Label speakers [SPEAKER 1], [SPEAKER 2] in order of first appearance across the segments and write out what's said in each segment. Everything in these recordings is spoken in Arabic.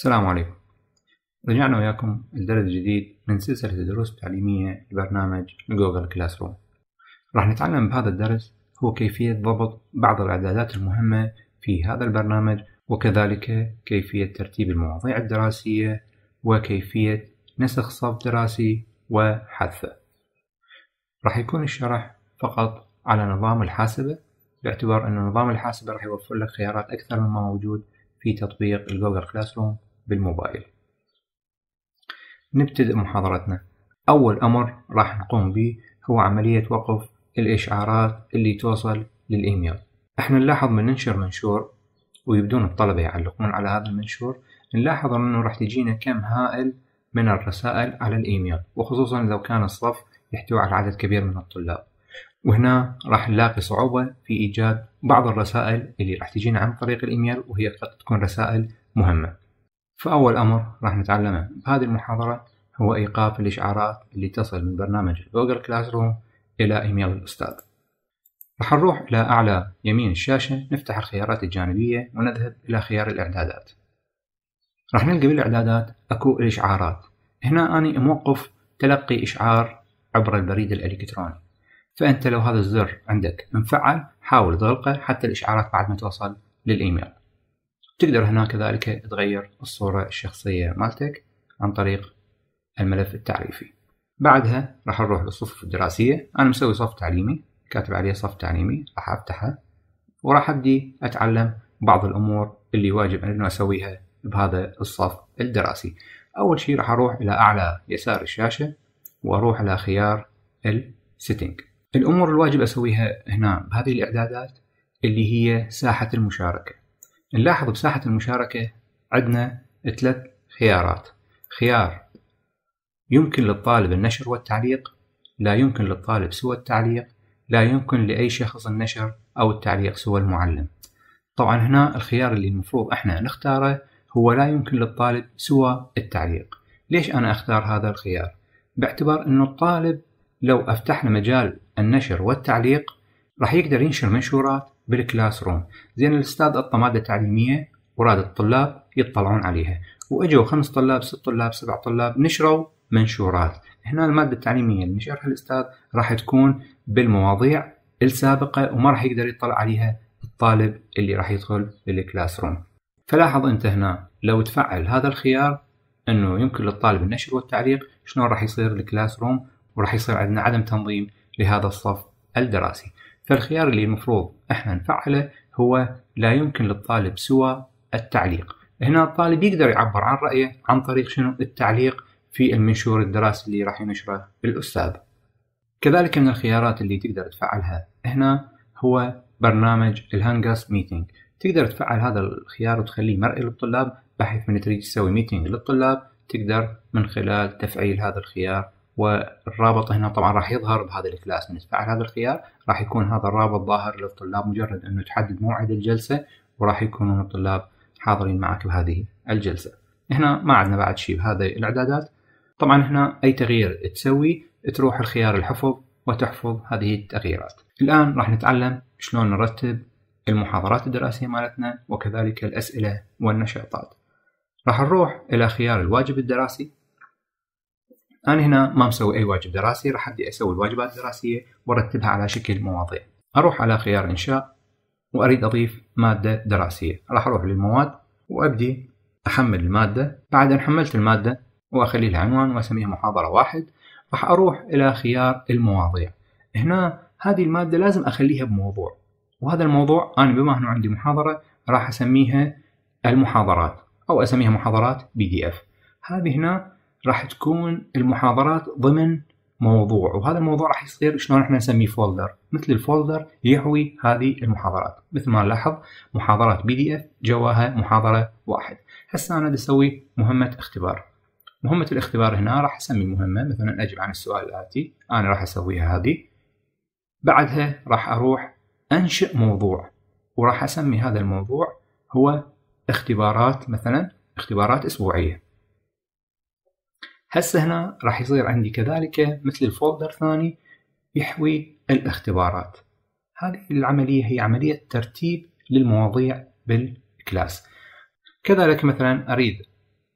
[SPEAKER 1] السلام عليكم رجعنا وياكم لدرس جديد من سلسلة الدروس التعليمية لبرنامج جوجل كلاس روم راح نتعلم بهذا الدرس هو كيفية ضبط بعض الإعدادات المهمة في هذا البرنامج وكذلك كيفية ترتيب المواضيع الدراسية وكيفية نسخ صف دراسي وحذفه راح يكون الشرح فقط على نظام الحاسبة باعتبار أن نظام الحاسبة راح يوفر لك خيارات أكثر مما موجود في تطبيق الجوجل كلاس روم بالموبايل نبتدئ محاضرتنا أول أمر راح نقوم به هو عملية وقف الإشعارات اللي توصل للإيميل احنا نلاحظ من ننشر منشور ويبدون الطلبة يعلقون على هذا المنشور نلاحظ أنه راح تجينا كم هائل من الرسائل على الإيميل وخصوصا لو كان الصف يحتوي على عدد كبير من الطلاب وهنا راح نلاقي صعوبة في إيجاد بعض الرسائل اللي راح تجينا عن طريق الإيميل وهي قد تكون رسائل مهمة فأول أمر راح نتعلمه بهذه المحاضرة هو إيقاف الإشعارات اللي تصل من برنامج جوجل كلاس روم إلى إيميل الأستاذ راح نروح إلى أعلى يمين الشاشة نفتح الخيارات الجانبية ونذهب إلى خيار الإعدادات راح نلقى بالإعدادات أكو الإشعارات هنا أنا موقف تلقي إشعار عبر البريد الإلكتروني فأنت لو هذا الزر عندك مفعل حاول تغلقه حتى الإشعارات بعد ما توصل للإيميل تقدر هنا كذلك تغير الصورة الشخصية مالتك عن طريق الملف التعريفي بعدها راح نروح للصفوف الدراسية أنا مسوي صف تعليمي كاتب عليه صف تعليمي راح أفتحه وراح أبدي أتعلم بعض الأمور اللي واجب أن أسويها بهذا الصف الدراسي أول شيء راح أروح إلى أعلى يسار الشاشة وأروح إلى خيار السيتنج الأمور الواجب أسويها هنا بهذه الإعدادات اللي هي ساحة المشاركة نلاحظ بساحة المشاركة عندنا ثلاث خيارات خيار يمكن للطالب النشر والتعليق لا يمكن للطالب سوى التعليق لا يمكن لأي شخص النشر أو التعليق سوى المعلم طبعا هنا الخيار اللي المفروض احنا نختاره هو لا يمكن للطالب سوى التعليق ليش أنا أختار هذا الخيار؟ باعتبار أنه الطالب لو أفتحنا مجال النشر والتعليق راح يقدر ينشر منشورات بالكلاس روم زين الاستاذ اعطى ماده تعليميه وراد الطلاب يطلعون عليها واجوا خمس طلاب ست طلاب سبع طلاب نشروا منشورات هنا الماده التعليميه اللي نشرها الاستاذ راح تكون بالمواضيع السابقه وما راح يقدر يطلع عليها الطالب اللي راح يدخل للكلاس روم فلاحظ انت هنا لو تفعل هذا الخيار انه يمكن للطالب النشر والتعليق شلون راح يصير الكلاس روم وراح يصير عندنا عدم تنظيم لهذا الصف الدراسي فالخيار اللي المفروض احنا نفعله هو لا يمكن للطالب سوى التعليق هنا الطالب يقدر يعبر عن رأيه عن طريق شنو التعليق في المنشور الدراسي اللي راح ينشره الأستاذ كذلك من الخيارات اللي تقدر تفعلها هنا هو برنامج الهانجاس ميتينج تقدر تفعل هذا الخيار وتخليه مرئي للطلاب بحيث من تريد تسوي ميتينج للطلاب تقدر من خلال تفعيل هذا الخيار والرابط هنا طبعا راح يظهر بهذا الكلاس من تفعل هذا الخيار راح يكون هذا الرابط ظاهر للطلاب مجرد انه تحدد موعد الجلسة وراح يكونون الطلاب حاضرين معك بهذه الجلسة هنا ما عندنا بعد شيء بهذه الاعدادات طبعا هنا اي تغيير تسوي تروح الخيار الحفظ وتحفظ هذه التغييرات الان راح نتعلم شلون نرتب المحاضرات الدراسية مالتنا وكذلك الأسئلة والنشاطات راح نروح إلى خيار الواجب الدراسي انا هنا ما مسوي اي واجب دراسي راح ابدي اسوي الواجبات الدراسيه وارتبها على شكل مواضيع اروح على خيار انشاء واريد اضيف ماده دراسيه راح اروح للمواد وابدي احمل الماده بعد ان حملت الماده واخلي لها عنوان واسميها محاضره واحد راح اروح الى خيار المواضيع هنا هذه الماده لازم اخليها بموضوع وهذا الموضوع انا بما انه عندي محاضره راح اسميها المحاضرات او اسميها محاضرات بي دي اف هذه هنا راح تكون المحاضرات ضمن موضوع وهذا الموضوع راح يصير شلون احنا نسميه فولدر مثل الفولدر يحوي هذه المحاضرات مثل ما نلاحظ محاضرات بي دي اف جواها محاضره واحد هسه انا اسوي مهمه اختبار مهمه الاختبار هنا راح اسمي مهمة مثلا اجب عن السؤال الاتي انا راح اسويها هذه بعدها راح اروح انشئ موضوع وراح اسمي هذا الموضوع هو اختبارات مثلا اختبارات اسبوعيه هسه هنا راح يصير عندي كذلك مثل الفولدر ثاني يحوي الاختبارات هذه العملية هي عملية ترتيب للمواضيع بالكلاس كذلك مثلا أريد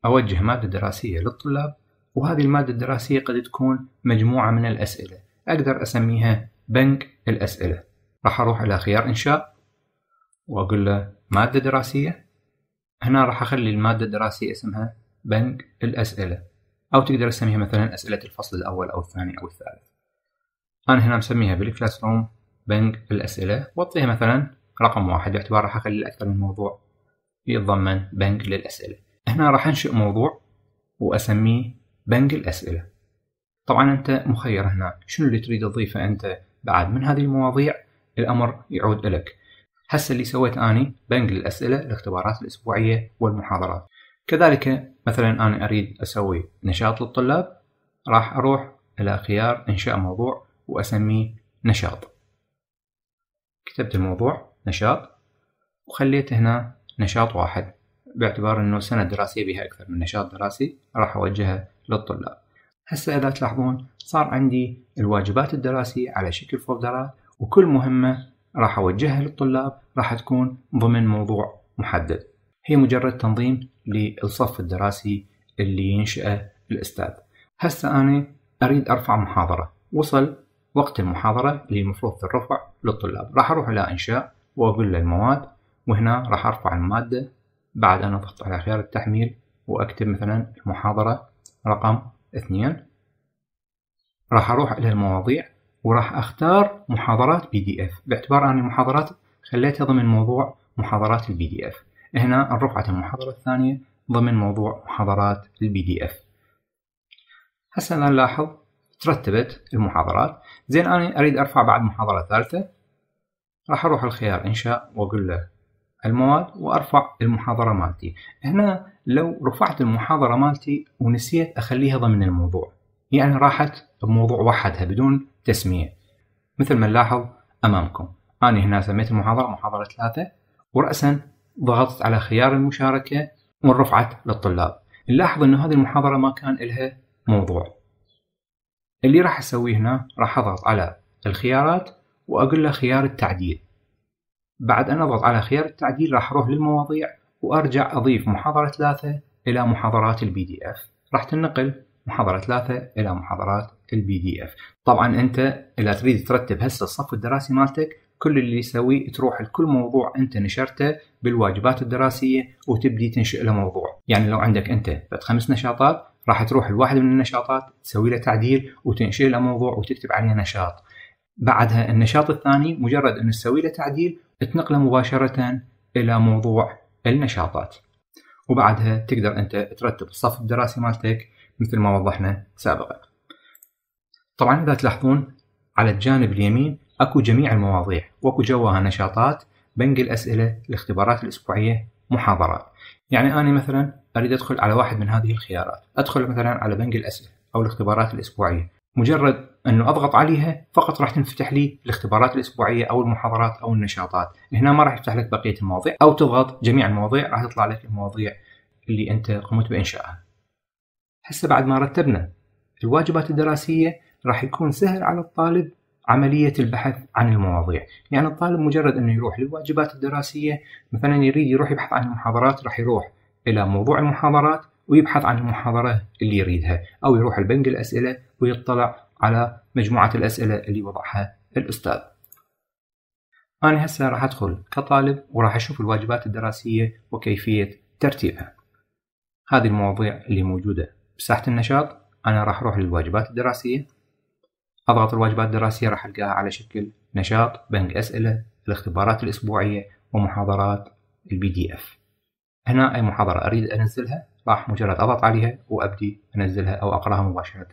[SPEAKER 1] أوجه مادة دراسية للطلاب وهذه المادة الدراسية قد تكون مجموعة من الأسئلة أقدر أسميها بنك الأسئلة راح أروح إلى خيار إنشاء وأقول له مادة دراسية هنا راح أخلي المادة الدراسية اسمها بنك الأسئلة أو تقدر تسميها مثلا أسئلة الفصل الأول أو الثاني أو الثالث أنا هنا مسميها بالكلاس روم بنك الأسئلة وأعطيها مثلا رقم واحد باعتبار راح أخلي أكثر من موضوع يتضمن بنك للأسئلة هنا راح أنشئ موضوع وأسميه بنك الأسئلة طبعا أنت مخير هنا شنو اللي تريد تضيفه أنت بعد من هذه المواضيع الأمر يعود إلك هسه اللي سويت أني بنج للأسئلة الاختبارات الأسبوعية والمحاضرات كذلك مثلا أنا أريد أسوي نشاط للطلاب راح أروح إلى خيار إنشاء موضوع وأسميه نشاط كتبت الموضوع نشاط وخليت هنا نشاط واحد باعتبار أنه سنة دراسية بها أكثر من نشاط دراسي راح أوجهه للطلاب هسه إذا تلاحظون صار عندي الواجبات الدراسية على شكل فولدرات وكل مهمة راح أوجهها للطلاب راح تكون ضمن موضوع محدد هي مجرد تنظيم للصف الدراسي اللي ينشأه الأستاذ هسه أنا أريد أرفع محاضرة وصل وقت المحاضرة اللي المفروض ترفع للطلاب راح أروح إلى إنشاء وأقول له المواد وهنا راح أرفع المادة بعد أن أضغط على خيار التحميل وأكتب مثلا المحاضرة رقم اثنين راح أروح إلى المواضيع وراح أختار محاضرات بي دي إف باعتبار أن المحاضرات خليتها ضمن موضوع محاضرات البي دي إف هنا رفعت المحاضرة الثانية ضمن موضوع محاضرات البي دي اف هسه انا نلاحظ ترتبت المحاضرات زين انا اريد ارفع بعد محاضرة ثالثة راح اروح الخيار انشاء واقول له المواد وارفع المحاضرة مالتي هنا لو رفعت المحاضرة مالتي ونسيت اخليها ضمن الموضوع يعني راحت بموضوع وحدها بدون تسمية مثل ما نلاحظ امامكم انا هنا سميت المحاضرة محاضرة ثلاثة ورأسا ضغطت على خيار المشاركة ورفعت للطلاب نلاحظ أن هذه المحاضرة ما كان لها موضوع اللي راح أسويه هنا راح أضغط على الخيارات وأقول له خيار التعديل بعد أن أضغط على خيار التعديل راح أروح للمواضيع وأرجع أضيف محاضرة ثلاثة إلى محاضرات البي دي إف راح تنقل محاضرة ثلاثة إلى محاضرات البي دي إف طبعا أنت إذا تريد ترتب هسه الصف الدراسي مالتك كل اللي يسويه تروح لكل موضوع انت نشرته بالواجبات الدراسيه وتبدي تنشئ له موضوع يعني لو عندك انت خمس نشاطات راح تروح لواحد من النشاطات تسوي له تعديل وتنشئ له موضوع وتكتب عليه نشاط بعدها النشاط الثاني مجرد ان تسوي له تعديل تنقله مباشره الى موضوع النشاطات وبعدها تقدر انت ترتب الصف الدراسي مالتك مثل ما وضحنا سابقا طبعا اذا تلاحظون على الجانب اليمين أكو جميع المواضيع وأكو جواها نشاطات بنقي الأسئلة الاختبارات الأسبوعية محاضرات يعني أنا مثلا أريد أدخل على واحد من هذه الخيارات أدخل مثلا على بنك الأسئلة أو الاختبارات الأسبوعية مجرد أنه أضغط عليها فقط راح تنفتح لي الاختبارات الأسبوعية أو المحاضرات أو النشاطات هنا ما راح يفتح لك بقية المواضيع أو تضغط جميع المواضيع راح تطلع لك المواضيع اللي أنت قمت بإنشائها هسه بعد ما رتبنا الواجبات الدراسية راح يكون سهل على الطالب عملية البحث عن المواضيع يعني الطالب مجرد أنه يروح للواجبات الدراسية مثلا يريد يروح يبحث عن المحاضرات راح يروح إلى موضوع المحاضرات ويبحث عن المحاضرة اللي يريدها أو يروح البنك الأسئلة ويطلع على مجموعة الأسئلة اللي وضعها الأستاذ أنا هسه راح أدخل كطالب وراح أشوف الواجبات الدراسية وكيفية ترتيبها هذه المواضيع اللي موجودة بساحة النشاط أنا راح أروح للواجبات الدراسية أضغط الواجبات الدراسية راح ألقاها على شكل نشاط بنك أسئلة الاختبارات الأسبوعية ومحاضرات البي دي اف هنا أي محاضرة أريد أنزلها راح مجرد أضغط عليها وأبدي أنزلها أو أقرأها مباشرة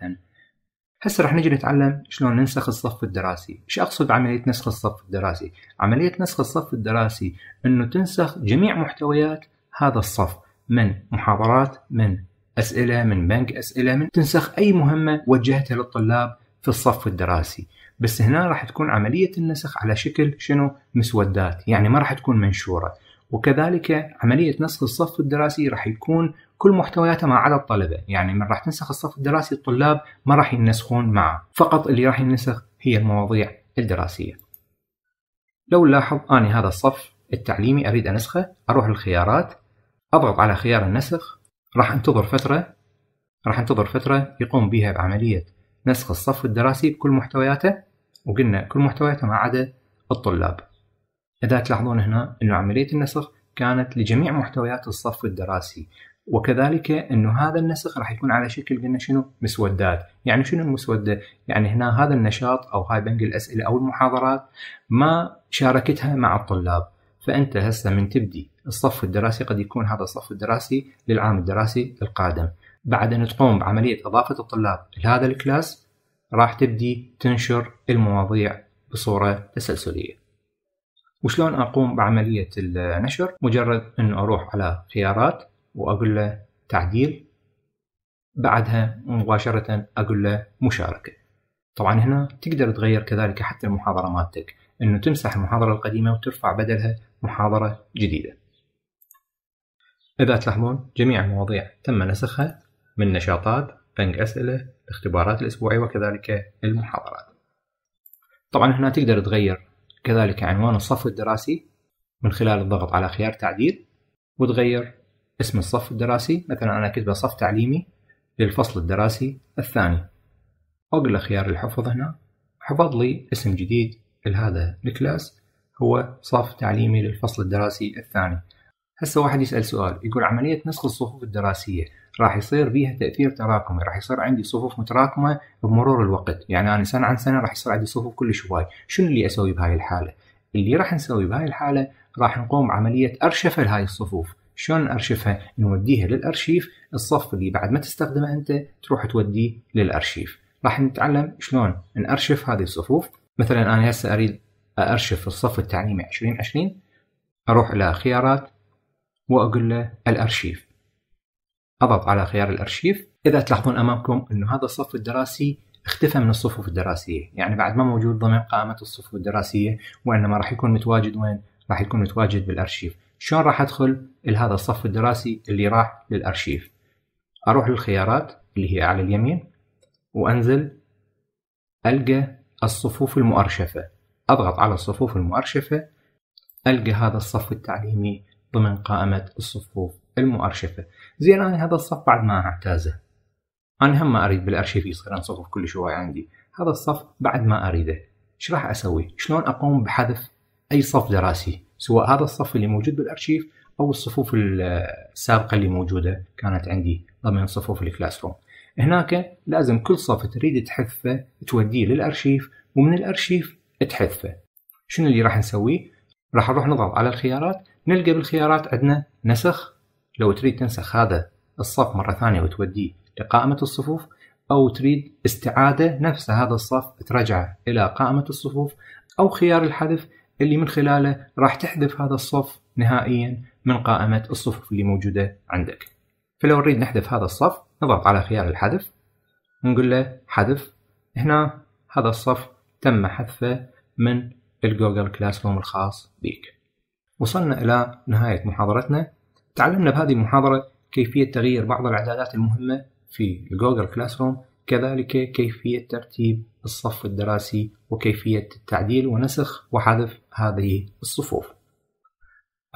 [SPEAKER 1] هسه راح نجي نتعلم شلون ننسخ الصف الدراسي ايش اقصد عمليه نسخ الصف الدراسي عمليه نسخ الصف الدراسي انه تنسخ جميع محتويات هذا الصف من محاضرات من اسئله من بنك اسئله من تنسخ اي مهمه وجهتها للطلاب في الصف الدراسي بس هنا راح تكون عملية النسخ على شكل شنو مسودات يعني ما راح تكون منشورة وكذلك عملية نسخ الصف الدراسي راح يكون كل محتوياته مع على الطلبة يعني من راح تنسخ الصف الدراسي الطلاب ما راح ينسخون معه فقط اللي راح ينسخ هي المواضيع الدراسية لو نلاحظ أني هذا الصف التعليمي أريد أنسخه أروح للخيارات أضغط على خيار النسخ راح أنتظر فترة راح أنتظر فترة يقوم بها بعملية نسخ الصف الدراسي بكل محتوياته وقلنا كل محتوياته ما عدا الطلاب إذا تلاحظون هنا أنه عملية النسخ كانت لجميع محتويات الصف الدراسي وكذلك أنه هذا النسخ راح يكون على شكل قلنا شنو مسودات يعني شنو المسودة يعني هنا هذا النشاط أو هاي بنق الأسئلة أو المحاضرات ما شاركتها مع الطلاب فأنت هسه من تبدي الصف الدراسي قد يكون هذا الصف الدراسي للعام الدراسي القادم بعد أن تقوم بعملية إضافة الطلاب لهذا الكلاس راح تبدي تنشر المواضيع بصورة تسلسلية وشلون أقوم بعملية النشر مجرد أن أروح على خيارات وأقول له تعديل بعدها مباشرة أقول له مشاركة طبعا هنا تقدر تغير كذلك حتى المحاضرة مالتك أنه تمسح المحاضرة القديمة وترفع بدلها محاضرة جديدة إذا تلاحظون جميع المواضيع تم نسخها من نشاطات بنك أسئلة الاختبارات الأسبوعية وكذلك المحاضرات طبعا هنا تقدر تغير كذلك عنوان الصف الدراسي من خلال الضغط على خيار تعديل وتغير اسم الصف الدراسي مثلا أنا كتب صف تعليمي للفصل الدراسي الثاني أقل خيار الحفظ هنا حفظ لي اسم جديد لهذا الكلاس هو صف تعليمي للفصل الدراسي الثاني هسه واحد يسأل سؤال يقول عملية نسخ الصفوف الدراسية راح يصير بيها تاثير تراكمي راح يصير عندي صفوف متراكمه بمرور الوقت يعني انا سنه عن سنه راح يصير عندي صفوف كلش هواي شنو اللي اسوي بهاي الحاله اللي راح نسوي بهاي الحاله راح نقوم عمليه ارشفه لهاي الصفوف شلون ارشفها نوديها للارشيف الصف اللي بعد ما تستخدمه انت تروح توديه للارشيف راح نتعلم شلون نأرشف هذه الصفوف مثلا انا هسه اريد ارشف الصف التعليمي 2020 اروح الى خيارات واقول له الارشيف أضغط على خيار الأرشيف إذا تلاحظون أمامكم أنه هذا الصف الدراسي اختفى من الصفوف الدراسية يعني بعد ما موجود ضمن قائمة الصفوف الدراسية وإنما راح يكون متواجد وين؟ راح يكون متواجد بالأرشيف شلون راح أدخل لهذا الصف الدراسي اللي راح للأرشيف أروح للخيارات اللي هي على اليمين وأنزل ألقى الصفوف المؤرشفة أضغط على الصفوف المؤرشفة ألقى هذا الصف التعليمي ضمن قائمة الصفوف المؤرشفه زين انا هذا الصف بعد ما اعتازه انا هم ما اريد بالارشيف يصير صفوف كل شوي عندي هذا الصف بعد ما اريده ايش راح اسوي شلون اقوم بحذف اي صف دراسي سواء هذا الصف اللي موجود بالارشيف او الصفوف السابقه اللي موجوده كانت عندي ضمن صفوف الكلاس روم هناك لازم كل صف تريد تحذفه توديه للارشيف ومن الارشيف تحذفه شنو اللي راح نسويه راح نروح نضغط على الخيارات نلقى بالخيارات عندنا نسخ لو تريد تنسخ هذا الصف مرة ثانية وتوديه لقائمة الصفوف أو تريد استعادة نفس هذا الصف ترجعه إلى قائمة الصفوف أو خيار الحذف اللي من خلاله راح تحذف هذا الصف نهائيا من قائمة الصفوف اللي موجودة عندك فلو نريد نحذف هذا الصف نضغط على خيار الحذف نقول له حذف هنا هذا الصف تم حذفه من الجوجل كلاس روم الخاص بيك وصلنا إلى نهاية محاضرتنا تعلمنا بهذه المحاضرة كيفية تغيير بعض الإعدادات المهمة في جوجل كلاس روم كذلك كيفية ترتيب الصف الدراسي وكيفية التعديل ونسخ وحذف هذه الصفوف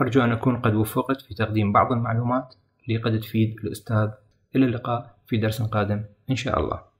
[SPEAKER 1] أرجو أن أكون قد وفقت في تقديم بعض المعلومات اللي قد تفيد الأستاذ إلى اللقاء في درس قادم إن شاء الله